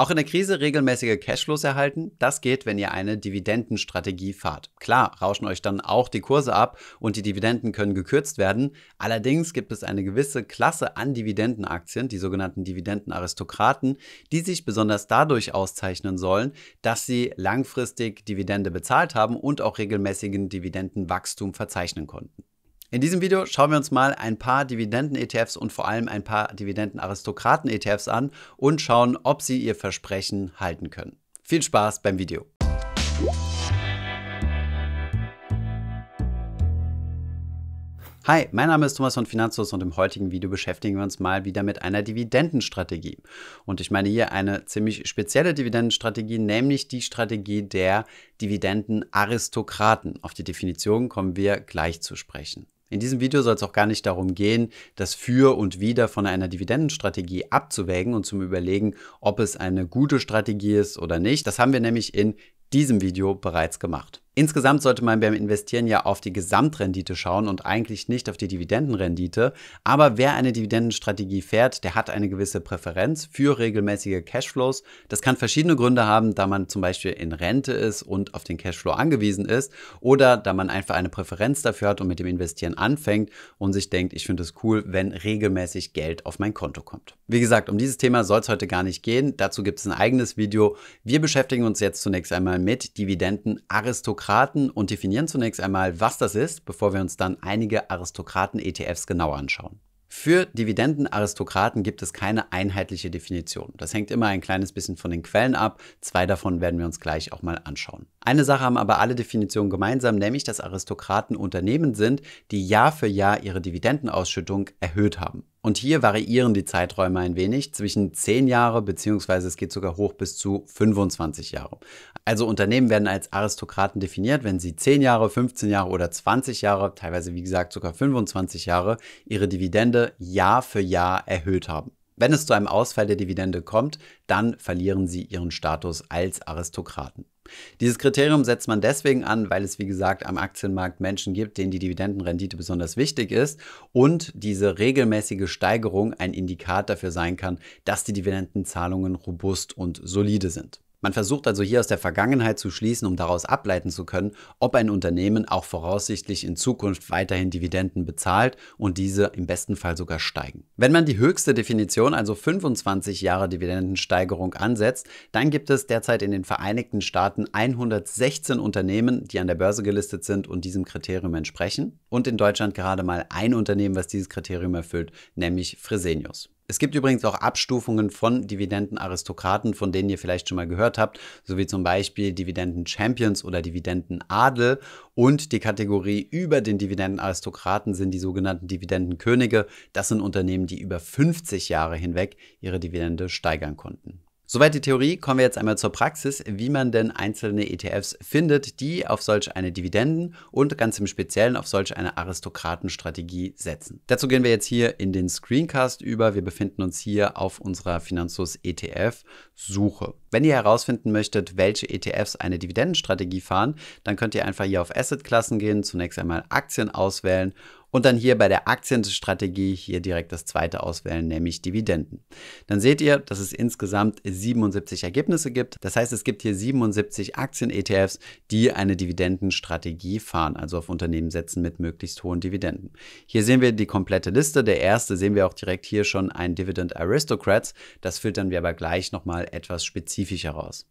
Auch in der Krise regelmäßige Cashflows erhalten, das geht, wenn ihr eine Dividendenstrategie fahrt. Klar, rauschen euch dann auch die Kurse ab und die Dividenden können gekürzt werden. Allerdings gibt es eine gewisse Klasse an Dividendenaktien, die sogenannten Dividendenaristokraten, die sich besonders dadurch auszeichnen sollen, dass sie langfristig Dividende bezahlt haben und auch regelmäßigen Dividendenwachstum verzeichnen konnten. In diesem Video schauen wir uns mal ein paar Dividenden-ETFs und vor allem ein paar dividenden aristokraten etfs an und schauen, ob sie ihr Versprechen halten können. Viel Spaß beim Video! Hi, mein Name ist Thomas von Finanzlos und im heutigen Video beschäftigen wir uns mal wieder mit einer Dividendenstrategie. Und ich meine hier eine ziemlich spezielle Dividendenstrategie, nämlich die Strategie der Dividendenaristokraten. Auf die Definition kommen wir gleich zu sprechen. In diesem Video soll es auch gar nicht darum gehen, das Für und Wider von einer Dividendenstrategie abzuwägen und zum Überlegen, ob es eine gute Strategie ist oder nicht. Das haben wir nämlich in diesem Video bereits gemacht. Insgesamt sollte man beim Investieren ja auf die Gesamtrendite schauen und eigentlich nicht auf die Dividendenrendite. Aber wer eine Dividendenstrategie fährt, der hat eine gewisse Präferenz für regelmäßige Cashflows. Das kann verschiedene Gründe haben, da man zum Beispiel in Rente ist und auf den Cashflow angewiesen ist oder da man einfach eine Präferenz dafür hat und mit dem Investieren anfängt und sich denkt, ich finde es cool, wenn regelmäßig Geld auf mein Konto kommt. Wie gesagt, um dieses Thema soll es heute gar nicht gehen. Dazu gibt es ein eigenes Video. Wir beschäftigen uns jetzt zunächst einmal mit Dividendenaristokratie. Aristokraten und definieren zunächst einmal, was das ist, bevor wir uns dann einige Aristokraten-ETFs genauer anschauen. Für Dividendenaristokraten gibt es keine einheitliche Definition. Das hängt immer ein kleines bisschen von den Quellen ab. Zwei davon werden wir uns gleich auch mal anschauen. Eine Sache haben aber alle Definitionen gemeinsam, nämlich dass Aristokraten Unternehmen sind, die Jahr für Jahr ihre Dividendenausschüttung erhöht haben. Und hier variieren die Zeiträume ein wenig zwischen 10 Jahre beziehungsweise es geht sogar hoch bis zu 25 Jahre. Also Unternehmen werden als Aristokraten definiert, wenn sie 10 Jahre, 15 Jahre oder 20 Jahre, teilweise wie gesagt sogar 25 Jahre, ihre Dividende Jahr für Jahr erhöht haben. Wenn es zu einem Ausfall der Dividende kommt, dann verlieren sie ihren Status als Aristokraten. Dieses Kriterium setzt man deswegen an, weil es, wie gesagt, am Aktienmarkt Menschen gibt, denen die Dividendenrendite besonders wichtig ist und diese regelmäßige Steigerung ein Indikator dafür sein kann, dass die Dividendenzahlungen robust und solide sind. Man versucht also hier aus der Vergangenheit zu schließen, um daraus ableiten zu können, ob ein Unternehmen auch voraussichtlich in Zukunft weiterhin Dividenden bezahlt und diese im besten Fall sogar steigen. Wenn man die höchste Definition, also 25 Jahre Dividendensteigerung ansetzt, dann gibt es derzeit in den Vereinigten Staaten 116 Unternehmen, die an der Börse gelistet sind und diesem Kriterium entsprechen und in Deutschland gerade mal ein Unternehmen, was dieses Kriterium erfüllt, nämlich Fresenius. Es gibt übrigens auch Abstufungen von Dividendenaristokraten, von denen ihr vielleicht schon mal gehört habt, sowie zum Beispiel Dividenden Champions oder Dividendenadel. Und die Kategorie über den Dividendenaristokraten sind die sogenannten Dividendenkönige. Das sind Unternehmen, die über 50 Jahre hinweg ihre Dividende steigern konnten. Soweit die Theorie, kommen wir jetzt einmal zur Praxis, wie man denn einzelne ETFs findet, die auf solch eine Dividenden- und ganz im Speziellen auf solch eine Aristokratenstrategie setzen. Dazu gehen wir jetzt hier in den Screencast über. Wir befinden uns hier auf unserer Finanzus ETF Suche. Wenn ihr herausfinden möchtet, welche ETFs eine Dividendenstrategie fahren, dann könnt ihr einfach hier auf Assetklassen gehen, zunächst einmal Aktien auswählen und dann hier bei der Aktienstrategie hier direkt das zweite auswählen, nämlich Dividenden. Dann seht ihr, dass es insgesamt 77 Ergebnisse gibt. Das heißt, es gibt hier 77 Aktien-ETFs, die eine Dividendenstrategie fahren, also auf Unternehmen setzen mit möglichst hohen Dividenden. Hier sehen wir die komplette Liste. Der erste sehen wir auch direkt hier schon ein Dividend Aristocrats. Das filtern wir aber gleich nochmal etwas spezifischer raus.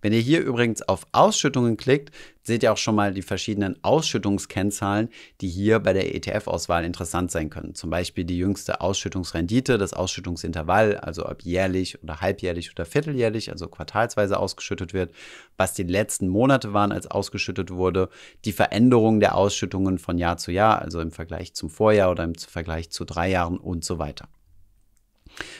Wenn ihr hier übrigens auf Ausschüttungen klickt, seht ihr auch schon mal die verschiedenen Ausschüttungskennzahlen, die hier bei der ETF-Auswahl interessant sein können. Zum Beispiel die jüngste Ausschüttungsrendite, das Ausschüttungsintervall, also ob jährlich oder halbjährlich oder vierteljährlich, also quartalsweise ausgeschüttet wird, was die letzten Monate waren, als ausgeschüttet wurde, die Veränderung der Ausschüttungen von Jahr zu Jahr, also im Vergleich zum Vorjahr oder im Vergleich zu drei Jahren und so weiter.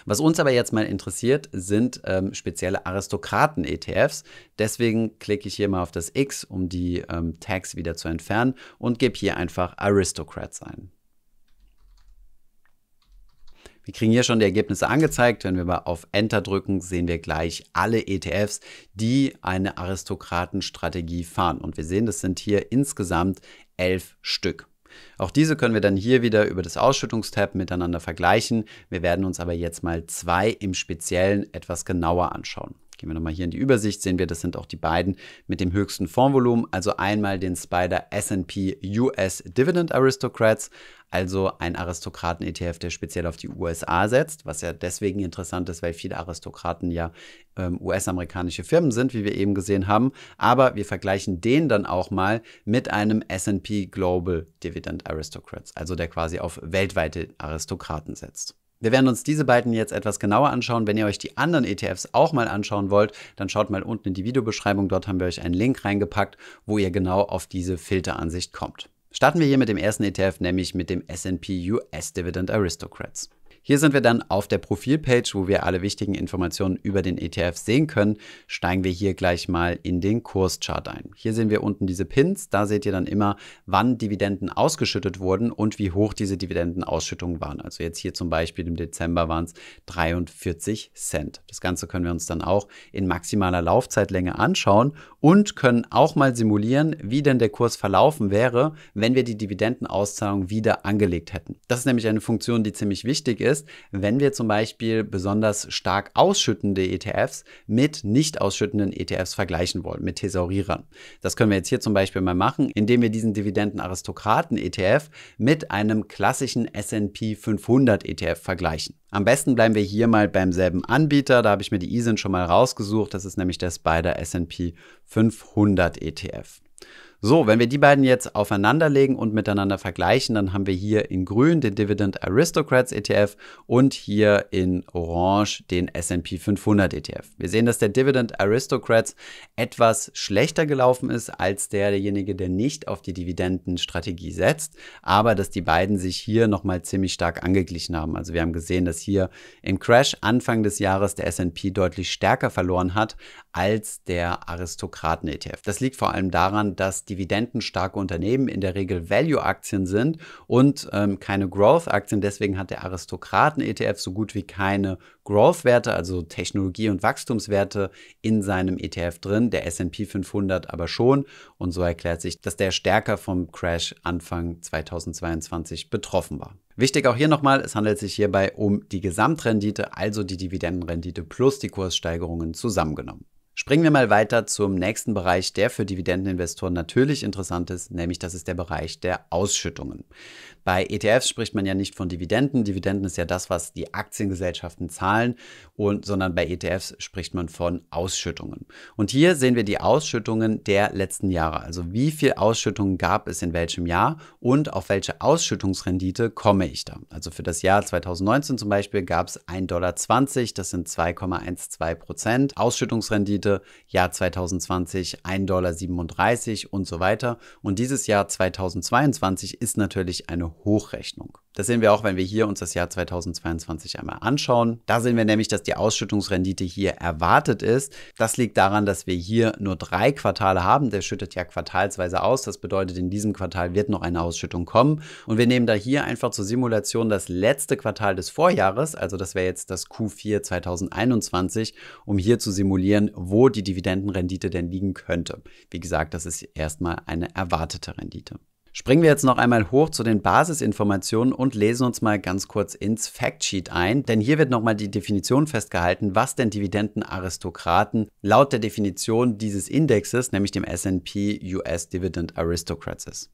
Was uns aber jetzt mal interessiert, sind ähm, spezielle Aristokraten-ETFs. Deswegen klicke ich hier mal auf das X, um die ähm, Tags wieder zu entfernen und gebe hier einfach Aristocrats ein. Wir kriegen hier schon die Ergebnisse angezeigt. Wenn wir mal auf Enter drücken, sehen wir gleich alle ETFs, die eine Aristokratenstrategie fahren. Und wir sehen, das sind hier insgesamt elf Stück. Auch diese können wir dann hier wieder über das Ausschüttungstab miteinander vergleichen. Wir werden uns aber jetzt mal zwei im Speziellen etwas genauer anschauen. Gehen wir nochmal hier in die Übersicht, sehen wir, das sind auch die beiden mit dem höchsten Fondsvolumen, also einmal den Spider S&P US Dividend Aristocrats, also ein Aristokraten-ETF, der speziell auf die USA setzt, was ja deswegen interessant ist, weil viele Aristokraten ja ähm, US-amerikanische Firmen sind, wie wir eben gesehen haben. Aber wir vergleichen den dann auch mal mit einem SP Global Dividend Aristocrats, also der quasi auf weltweite Aristokraten setzt. Wir werden uns diese beiden jetzt etwas genauer anschauen. Wenn ihr euch die anderen ETFs auch mal anschauen wollt, dann schaut mal unten in die Videobeschreibung. Dort haben wir euch einen Link reingepackt, wo ihr genau auf diese Filteransicht kommt. Starten wir hier mit dem ersten ETF, nämlich mit dem S&P US Dividend Aristocrats. Hier sind wir dann auf der Profilpage, wo wir alle wichtigen Informationen über den ETF sehen können. Steigen wir hier gleich mal in den Kurschart ein. Hier sehen wir unten diese Pins. Da seht ihr dann immer, wann Dividenden ausgeschüttet wurden und wie hoch diese Dividendenausschüttungen waren. Also jetzt hier zum Beispiel im Dezember waren es 43 Cent. Das Ganze können wir uns dann auch in maximaler Laufzeitlänge anschauen und können auch mal simulieren, wie denn der Kurs verlaufen wäre, wenn wir die Dividendenauszahlung wieder angelegt hätten. Das ist nämlich eine Funktion, die ziemlich wichtig ist ist, wenn wir zum Beispiel besonders stark ausschüttende ETFs mit nicht ausschüttenden ETFs vergleichen wollen, mit Thesaurierern. Das können wir jetzt hier zum Beispiel mal machen, indem wir diesen Dividendenaristokraten-ETF mit einem klassischen S&P 500 ETF vergleichen. Am besten bleiben wir hier mal beim selben Anbieter. Da habe ich mir die ISIN schon mal rausgesucht. Das ist nämlich der Spider S&P 500 ETF. So, wenn wir die beiden jetzt aufeinanderlegen und miteinander vergleichen, dann haben wir hier in grün den Dividend Aristocrats ETF und hier in orange den S&P 500 ETF. Wir sehen, dass der Dividend Aristocrats etwas schlechter gelaufen ist als derjenige, der nicht auf die Dividendenstrategie setzt, aber dass die beiden sich hier nochmal ziemlich stark angeglichen haben. Also wir haben gesehen, dass hier im Crash Anfang des Jahres der S&P deutlich stärker verloren hat als der Aristokraten ETF. Das liegt vor allem daran, dass die dividendenstarke Unternehmen in der Regel Value-Aktien sind und ähm, keine Growth-Aktien. Deswegen hat der Aristokraten-ETF so gut wie keine Growth-Werte, also Technologie- und Wachstumswerte in seinem ETF drin, der SP 500 aber schon. Und so erklärt sich, dass der stärker vom Crash Anfang 2022 betroffen war. Wichtig auch hier nochmal, es handelt sich hierbei um die Gesamtrendite, also die Dividendenrendite plus die Kurssteigerungen zusammengenommen. Springen wir mal weiter zum nächsten Bereich, der für Dividendeninvestoren natürlich interessant ist, nämlich das ist der Bereich der Ausschüttungen. Bei ETFs spricht man ja nicht von Dividenden. Dividenden ist ja das, was die Aktiengesellschaften zahlen, und, sondern bei ETFs spricht man von Ausschüttungen. Und hier sehen wir die Ausschüttungen der letzten Jahre. Also wie viel Ausschüttungen gab es in welchem Jahr und auf welche Ausschüttungsrendite komme ich da. Also für das Jahr 2019 zum Beispiel gab es 1,20 Dollar, das sind 2,12 Prozent. Ausschüttungsrendite Jahr 2020 1,37 Dollar und so weiter. Und dieses Jahr 2022 ist natürlich eine Hochrechnung. Das sehen wir auch, wenn wir hier uns das Jahr 2022 einmal anschauen. Da sehen wir nämlich, dass die Ausschüttungsrendite hier erwartet ist. Das liegt daran, dass wir hier nur drei Quartale haben. Der schüttet ja quartalsweise aus. Das bedeutet, in diesem Quartal wird noch eine Ausschüttung kommen. Und wir nehmen da hier einfach zur Simulation das letzte Quartal des Vorjahres, also das wäre jetzt das Q4 2021, um hier zu simulieren, wo die Dividendenrendite denn liegen könnte. Wie gesagt, das ist erstmal eine erwartete Rendite. Springen wir jetzt noch einmal hoch zu den Basisinformationen und lesen uns mal ganz kurz ins Factsheet ein, denn hier wird nochmal die Definition festgehalten, was denn Dividendenaristokraten laut der Definition dieses Indexes, nämlich dem SP US Dividend Aristocrats ist.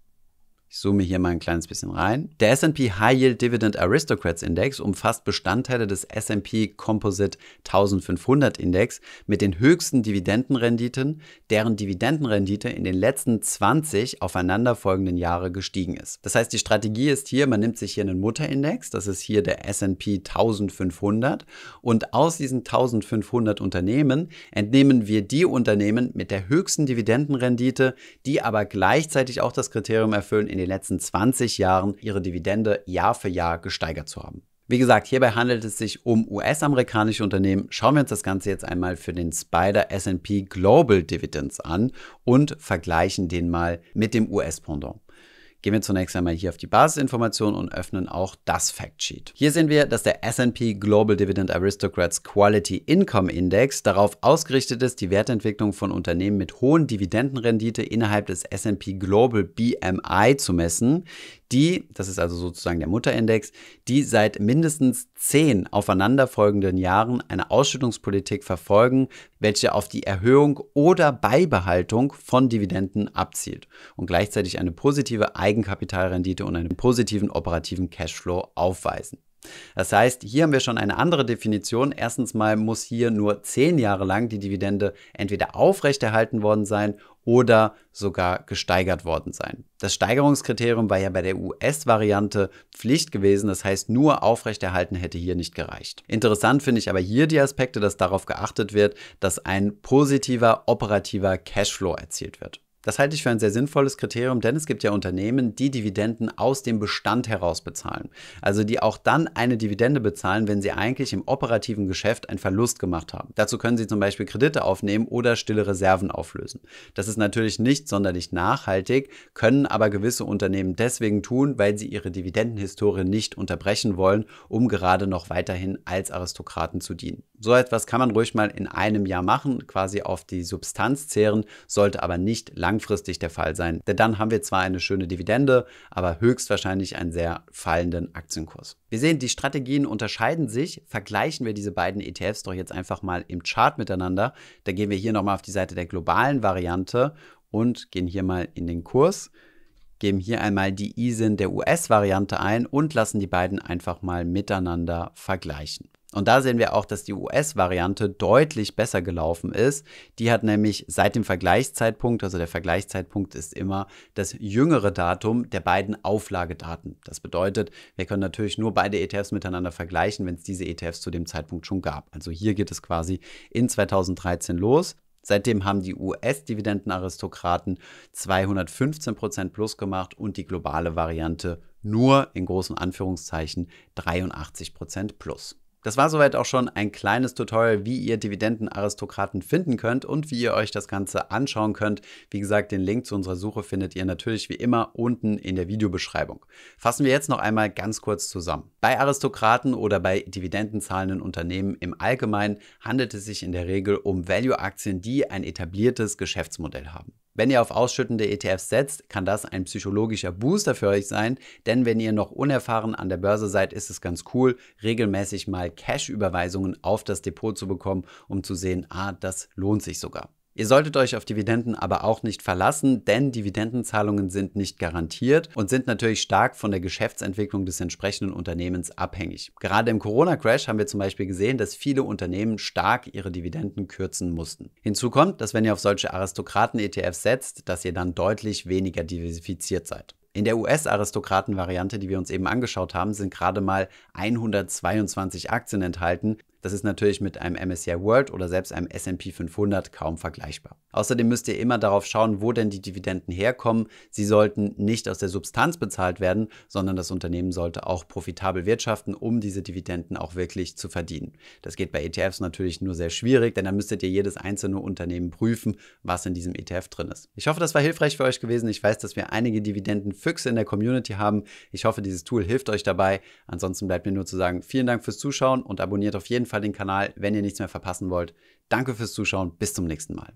Ich zoome hier mal ein kleines bisschen rein. Der S&P High Yield Dividend Aristocrats Index umfasst Bestandteile des S&P Composite 1500 Index mit den höchsten Dividendenrenditen, deren Dividendenrendite in den letzten 20 aufeinanderfolgenden Jahre gestiegen ist. Das heißt, die Strategie ist hier, man nimmt sich hier einen Mutterindex, das ist hier der S&P 1500 und aus diesen 1500 Unternehmen entnehmen wir die Unternehmen mit der höchsten Dividendenrendite, die aber gleichzeitig auch das Kriterium erfüllen, in den letzten 20 Jahren ihre Dividende Jahr für Jahr gesteigert zu haben. Wie gesagt, hierbei handelt es sich um US-amerikanische Unternehmen. Schauen wir uns das Ganze jetzt einmal für den Spider SP Global Dividends an und vergleichen den mal mit dem US-Pendant gehen wir zunächst einmal hier auf die Basisinformation und öffnen auch das Factsheet. Hier sehen wir, dass der S&P Global Dividend Aristocrats Quality Income Index darauf ausgerichtet ist, die Wertentwicklung von Unternehmen mit hohen Dividendenrendite innerhalb des S&P Global BMI zu messen, die, das ist also sozusagen der Mutterindex, die seit mindestens zehn aufeinanderfolgenden Jahren eine Ausschüttungspolitik verfolgen, welche auf die Erhöhung oder Beibehaltung von Dividenden abzielt und gleichzeitig eine positive Eigenkapitalrendite und einen positiven operativen Cashflow aufweisen. Das heißt, hier haben wir schon eine andere Definition. Erstens mal muss hier nur zehn Jahre lang die Dividende entweder aufrechterhalten worden sein oder sogar gesteigert worden sein. Das Steigerungskriterium war ja bei der US-Variante Pflicht gewesen, das heißt nur aufrechterhalten hätte hier nicht gereicht. Interessant finde ich aber hier die Aspekte, dass darauf geachtet wird, dass ein positiver operativer Cashflow erzielt wird. Das halte ich für ein sehr sinnvolles Kriterium, denn es gibt ja Unternehmen, die Dividenden aus dem Bestand heraus bezahlen. Also die auch dann eine Dividende bezahlen, wenn sie eigentlich im operativen Geschäft einen Verlust gemacht haben. Dazu können sie zum Beispiel Kredite aufnehmen oder stille Reserven auflösen. Das ist natürlich nicht sonderlich nachhaltig, können aber gewisse Unternehmen deswegen tun, weil sie ihre Dividendenhistorie nicht unterbrechen wollen, um gerade noch weiterhin als Aristokraten zu dienen. So etwas kann man ruhig mal in einem Jahr machen, quasi auf die Substanz zehren, sollte aber nicht lange langfristig der Fall sein. Denn dann haben wir zwar eine schöne Dividende, aber höchstwahrscheinlich einen sehr fallenden Aktienkurs. Wir sehen, die Strategien unterscheiden sich. Vergleichen wir diese beiden ETFs doch jetzt einfach mal im Chart miteinander. Da gehen wir hier nochmal auf die Seite der globalen Variante und gehen hier mal in den Kurs geben hier einmal die ISIN der US-Variante ein und lassen die beiden einfach mal miteinander vergleichen. Und da sehen wir auch, dass die US-Variante deutlich besser gelaufen ist. Die hat nämlich seit dem Vergleichszeitpunkt, also der Vergleichszeitpunkt ist immer das jüngere Datum der beiden Auflagedaten. Das bedeutet, wir können natürlich nur beide ETFs miteinander vergleichen, wenn es diese ETFs zu dem Zeitpunkt schon gab. Also hier geht es quasi in 2013 los. Seitdem haben die US-Dividendenaristokraten 215% Prozent plus gemacht und die globale Variante nur in großen Anführungszeichen 83% Prozent plus. Das war soweit auch schon ein kleines Tutorial, wie ihr Dividendenaristokraten finden könnt und wie ihr euch das Ganze anschauen könnt. Wie gesagt, den Link zu unserer Suche findet ihr natürlich wie immer unten in der Videobeschreibung. Fassen wir jetzt noch einmal ganz kurz zusammen. Bei Aristokraten oder bei dividendenzahlenden Unternehmen im Allgemeinen handelt es sich in der Regel um Value-Aktien, die ein etabliertes Geschäftsmodell haben. Wenn ihr auf ausschüttende ETFs setzt, kann das ein psychologischer Booster für euch sein, denn wenn ihr noch unerfahren an der Börse seid, ist es ganz cool, regelmäßig mal Cash-Überweisungen auf das Depot zu bekommen, um zu sehen, ah, das lohnt sich sogar. Ihr solltet euch auf Dividenden aber auch nicht verlassen, denn Dividendenzahlungen sind nicht garantiert und sind natürlich stark von der Geschäftsentwicklung des entsprechenden Unternehmens abhängig. Gerade im Corona-Crash haben wir zum Beispiel gesehen, dass viele Unternehmen stark ihre Dividenden kürzen mussten. Hinzu kommt, dass wenn ihr auf solche Aristokraten-ETFs setzt, dass ihr dann deutlich weniger diversifiziert seid. In der US-Aristokraten-Variante, die wir uns eben angeschaut haben, sind gerade mal 122 Aktien enthalten. Das ist natürlich mit einem MSCI World oder selbst einem S&P 500 kaum vergleichbar. Außerdem müsst ihr immer darauf schauen, wo denn die Dividenden herkommen. Sie sollten nicht aus der Substanz bezahlt werden, sondern das Unternehmen sollte auch profitabel wirtschaften, um diese Dividenden auch wirklich zu verdienen. Das geht bei ETFs natürlich nur sehr schwierig, denn da müsstet ihr jedes einzelne Unternehmen prüfen, was in diesem ETF drin ist. Ich hoffe, das war hilfreich für euch gewesen. Ich weiß, dass wir einige Dividendenfüchse in der Community haben. Ich hoffe, dieses Tool hilft euch dabei. Ansonsten bleibt mir nur zu sagen, vielen Dank fürs Zuschauen und abonniert auf jeden Fall Fall den Kanal, wenn ihr nichts mehr verpassen wollt. Danke fürs Zuschauen, bis zum nächsten Mal.